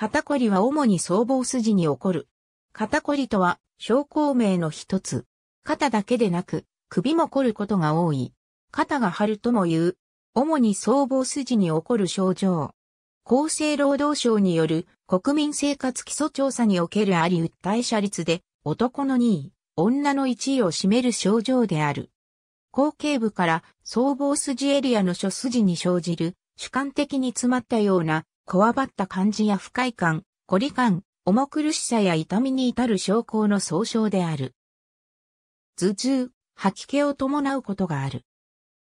肩こりは主に僧帽筋に起こる。肩こりとは、症候名の一つ。肩だけでなく、首も凝ることが多い。肩が張るとも言う。主に僧帽筋に起こる症状。厚生労働省による国民生活基礎調査におけるあり訴え者率で男の2位、女の1位を占める症状である。後頸部から僧帽筋エリアの諸筋に生じる主観的に詰まったようなこわばった感じや不快感、凝り感、重苦しさや痛みに至る症候の総称である。頭痛、吐き気を伴うことがある。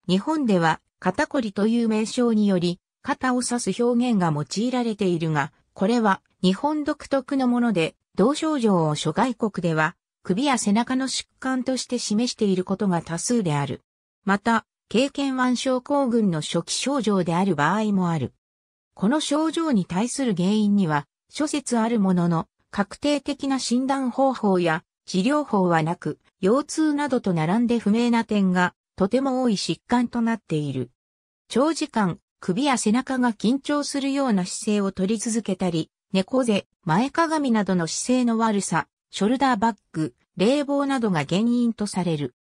日本では肩こりという名称により、肩を指す表現が用いられているが、これは日本独特のもので、同症状を諸外国では、首や背中の疾患として示していることが多数である。また、経験腕症候群の初期症状である場合もある。この症状に対する原因には諸説あるものの、確定的な診断方法や治療法はなく、腰痛などと並んで不明な点がとても多い疾患となっている。長時間、首や背中が緊張するような姿勢を取り続けたり、猫背、前かがみなどの姿勢の悪さ、ショルダーバッグ、冷房などが原因とされる。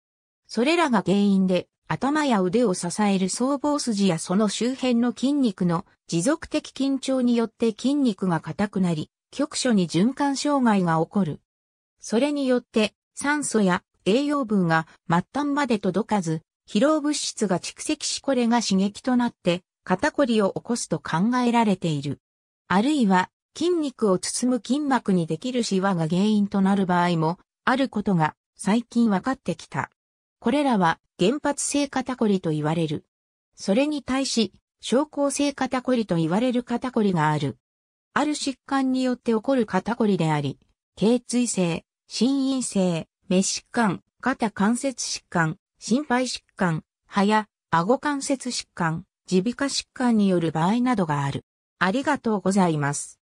それらが原因で頭や腕を支える僧帽筋やその周辺の筋肉の持続的緊張によって筋肉が硬くなり、局所に循環障害が起こる。それによって酸素や栄養分が末端まで届かず、疲労物質が蓄積しこれが刺激となって肩こりを起こすと考えられている。あるいは筋肉を包む筋膜にできるシワが原因となる場合もあることが最近分かってきた。これらは原発性肩こりと言われる。それに対し、症候性肩こりと言われる肩こりがある。ある疾患によって起こる肩こりであり、頸椎性、心因性、目疾患、肩関節疾患、心肺疾患、歯や顎関節疾患、耳鼻科疾患による場合などがある。ありがとうございます。